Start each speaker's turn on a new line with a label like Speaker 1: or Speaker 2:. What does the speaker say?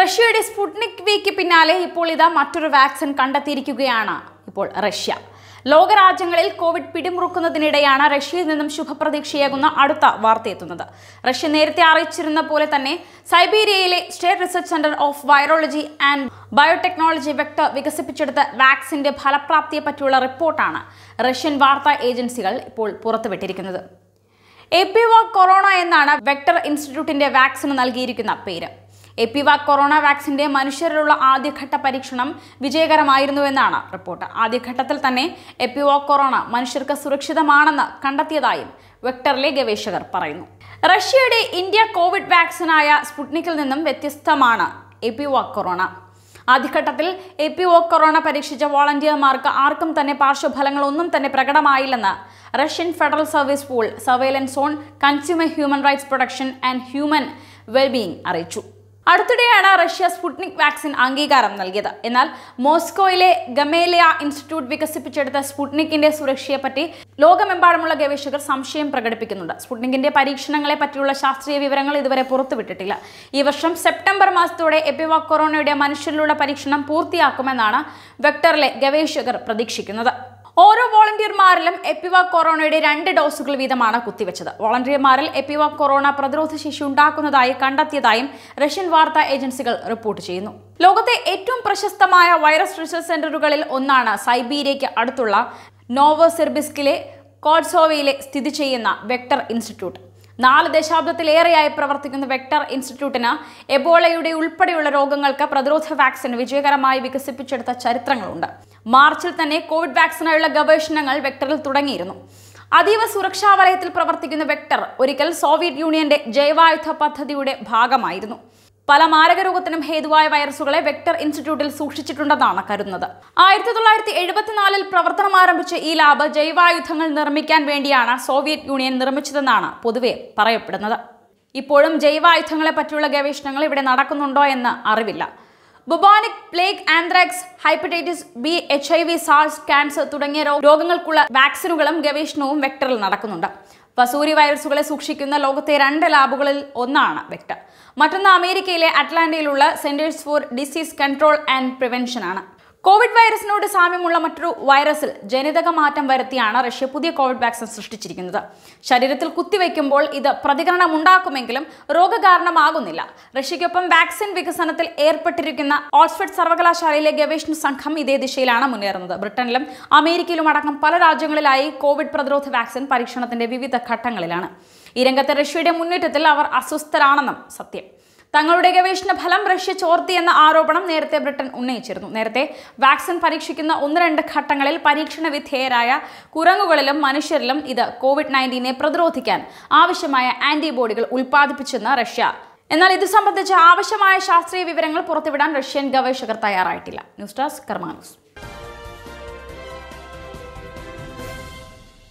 Speaker 1: റഷ്യയുടെ സ്പുട്നിക് വിക്ക് പിന്നാലെ ഇപ്പോൾ ഇതാ മറ്റൊരു വാക്സിൻ കണ്ടെത്തിയിരിക്കുകയാണ് ഇപ്പോൾ റഷ്യ ലോകരാജ്യങ്ങളിൽ കോവിഡ് പിടിമുറുക്കുന്നതിനിടെയാണ് റഷ്യയിൽ നിന്നും ശുഭപ്രതീക്ഷയാകുന്ന അടുത്ത വാർത്തയെത്തുന്നത് റഷ്യ നേരത്തെ അറിയിച്ചിരുന്ന പോലെ തന്നെ സൈബീരിയയിലെ state research centre of virology and biotechnology vector വികസിപ്പിച്ചെടുത്ത വാക്സിന്റെ ഫലപ്രാപ്തിയെ പറ്റിയുള്ള റിപ്പോർട്ടാണ് റഷ്യൻ വാർത്താ ഏജൻസികൾ ഇപ്പോൾ പുറത്തുവിട്ടിരിക്കുന്നത് എപ്പിവ കൊറോണ എന്നാണ് വെക്ടർ ഇൻസ്റ്റിറ്റ്യൂട്ടിന്റെ വാക്സിന് നൽകിയിരിക്കുന്ന പേര് എപ്പിവാക് കൊറോണ വാക്സിന്റെ മനുഷ്യരിലുള്ള ആദ്യഘട്ട പരീക്ഷണം വിജയകരമായിരുന്നുവെന്നാണ് റിപ്പോർട്ട് ആദ്യഘട്ടത്തിൽ തന്നെ എപ്പിവാക് കൊറോണ മനുഷ്യർക്ക് സുരക്ഷിതമാണെന്ന് കണ്ടെത്തിയതായും വെക്ടറിലെ ഗവേഷകർ പറയുന്നു റഷ്യയുടെ ഇന്ത്യ കോവിഡ് വാക്സിനായ സ്പുട്നിക്കിൽ നിന്നും വ്യത്യസ്തമാണ് എപ്പിവാക് കൊറോണ ആദ്യഘട്ടത്തിൽ എപ്പിഒ കൊറോണ പരീക്ഷിച്ച വോളണ്ടിയർമാർക്ക് ആർക്കും തന്നെ പാർശ്വഫലങ്ങളൊന്നും തന്നെ പ്രകടമായില്ലെന്ന് Russian federal service for surveillance on consumer human rights production and human wellbeing അറിയിച്ചു അടുത്തിടെയാണ് റഷ്യ സ്പുട്നിക് വാക്സിൻ അംഗീകാരം നൽകിയത് എന്നാൽ മോസ്കോയിലെ ഗമേലിയ ഇൻസ്റ്റിറ്റ്യൂട്ട് വികസിപ്പിച്ചെടുത്ത സ്പുട്നിക്കിന്റെ സുരക്ഷയെപ്പറ്റി ലോകമെമ്പാടുമുള്ള ഗവേഷകർ സംശയം പ്രകടിപ്പിക്കുന്നുണ്ട് സ്പുട്നിക്കിന്റെ പരീക്ഷണങ്ങളെ പറ്റിയുള്ള ശാസ്ത്രീയ വിവരങ്ങൾ ഇതുവരെ പുറത്തുവിട്ടിട്ടില്ല ഈ വർഷം സെപ്റ്റംബർ മാസത്തോടെ എപ്പിവാ കൊറോണയുടെ മനുഷ്യരിലുള്ള പരീക്ഷണം പൂർത്തിയാക്കുമെന്നാണ് വെക്ടറിലെ ഗവേഷകർ പ്രതീക്ഷിക്കുന്നത് ഓരോ വോളണ്ടിയർമാരിലും എപ്പിവ കൊറോണയുടെ രണ്ട് ഡോസുകൾ വീതമാണ് കുത്തിവെച്ചത് വോളണ്ടിയർമാരിൽ എപ്പിവ കൊറോണ പ്രതിരോധ ശേഷി ഉണ്ടാക്കുന്നതായി കണ്ടെത്തിയതായും റഷ്യൻ വാർത്താ ഏജൻസികൾ റിപ്പോർട്ട് ചെയ്യുന്നു ലോകത്തെ ഏറ്റവും പ്രശസ്തമായ വൈറസ് റിസർച്ച് സെന്ററുകളിൽ ഒന്നാണ് സൈബീരിയയ്ക്ക് അടുത്തുള്ള നോവോ സെർബിസ്കിലെ കോഡ്സോവയിലെ സ്ഥിതി ചെയ്യുന്ന വെക്ടർ ഇൻസ്റ്റിറ്റ്യൂട്ട് നാല് ദശാബ്ദത്തിലേറെയായി പ്രവർത്തിക്കുന്ന വെക്ടർ ഇൻസ്റ്റിറ്റ്യൂട്ടിന് എബോളയുടെ ഉൾപ്പെടെയുള്ള രോഗങ്ങൾക്ക് പ്രതിരോധ വാക്സിൻ വിജയകരമായി വികസിപ്പിച്ചെടുത്ത ചരിത്രങ്ങളുണ്ട് മാർച്ചിൽ തന്നെ കോവിഡ് വാക്സിനായുള്ള ഗവേഷണങ്ങൾ വെക്ടറിൽ തുടങ്ങിയിരുന്നു അതീവ സുരക്ഷാ വലയത്തിൽ പ്രവർത്തിക്കുന്ന വെക്ടർ ഒരിക്കൽ സോവിയറ്റ് യൂണിയന്റെ ജൈവായുധ പദ്ധതിയുടെ ഭാഗമായിരുന്നു പല മാരകരോഗത്തിനും ഹേതുവായ വൈറസുകളെ വെക്ടർ ഇൻസ്റ്റിറ്റ്യൂട്ടിൽ സൂക്ഷിച്ചിട്ടുണ്ടെന്നാണ് കരുതുന്നത് ആയിരത്തി തൊള്ളായിരത്തി എഴുപത്തിനാലിൽ പ്രവർത്തനം ആരംഭിച്ച ഈ ലാബ് ജൈവായുധങ്ങൾ നിർമ്മിക്കാൻ വേണ്ടിയാണ് സോവിയറ്റ് യൂണിയൻ നിർമ്മിച്ചതെന്നാണ് പൊതുവെ പറയപ്പെടുന്നത് ഇപ്പോഴും ജൈവായുധങ്ങളെ പറ്റിയുള്ള ഗവേഷണങ്ങൾ ഇവിടെ നടക്കുന്നുണ്ടോ എന്ന് അറിവില്ല bubonic plague anthrax hepatitis B H I V SARS cancer തുടങ്ങിയ രോഗങ്ങൾക്കുള്ള വാക്സിനുകളും ഗവേഷണവും വെക്ടറിൽ നടക്കുന്നുണ്ട് പസൂരി വൈറസുകളെ സൂക്ഷിക്കുന്ന ലോകത്തെ രണ്ട് ലാബുകളിൽ ഒന്നാണ് വെക്ട മറ്റൊന്ന് അമേരിക്കയിലെ അറ്റ്ലാന്റയിലുള്ള centres for disease control and prevention ആണ് കോവിഡ് വൈറസിനോട് സാമ്യമുള്ള മറ്റൊരു വൈറസിൽ ജനിതക മാറ്റം വരുത്തിയാണ് റഷ്യ പുതിയ കോവിഡ് വാക്സിൻ സൃഷ്ടിച്ചിരിക്കുന്നത് ശരീരത്തിൽ കുത്തിവെക്കുമ്പോൾ ഇത് പ്രതികരണം ഉണ്ടാക്കുമെങ്കിലും രോഗകാരണമാകുന്നില്ല റഷ്യയ്ക്കൊപ്പം വാക്സിൻ വികസനത്തിൽ ഏർപ്പെട്ടിരിക്കുന്ന ഓക്സ്ഫോർഡ് സർവകലാശാലയിലെ ഗവേഷണ സംഘം ഇതേ ദിശയിലാണ് മുന്നേറുന്നത് ബ്രിട്ടനിലും അമേരിക്കയിലും അടക്കം പല രാജ്യങ്ങളിലായി കോവിഡ് പ്രതിരോധ വാക്സിൻ പരീക്ഷണത്തിന്റെ വിവിധ ഘട്ടങ്ങളിലാണ് ഈ രംഗത്തെ റഷ്യയുടെ മുന്നേറ്റത്തിൽ അവർ അസ്വസ്ഥരാണെന്നും സത്യം തങ്ങളുടെ ഗവേഷണ ഫലം റഷ്യ ചോർത്തിയെന്ന ആരോപണം നേരത്തെ ബ്രിട്ടൻ ഉന്നയിച്ചിരുന്നു നേരത്തെ വാക്സിൻ പരീക്ഷിക്കുന്ന ഒന്ന് രണ്ട് ഘട്ടങ്ങളിൽ പരീക്ഷണ വിധേയരായ കുരങ്ങുകളിലും മനുഷ്യരിലും ഇത് കോവിഡ് നയൻറ്റീനെ പ്രതിരോധിക്കാൻ ആവശ്യമായ ആന്റിബോഡികൾ ഉൽപ്പാദിപ്പിച്ചെന്ന് റഷ്യ എന്നാൽ ഇത് സംബന്ധിച്ച് ആവശ്യമായ ശാസ്ത്രീയ വിവരങ്ങൾ പുറത്തുവിടാൻ റഷ്യൻ ഗവേഷകർ തയ്യാറായിട്ടില്ല ന്യൂസ് ഡെസ്ക് കർമാനൂസ്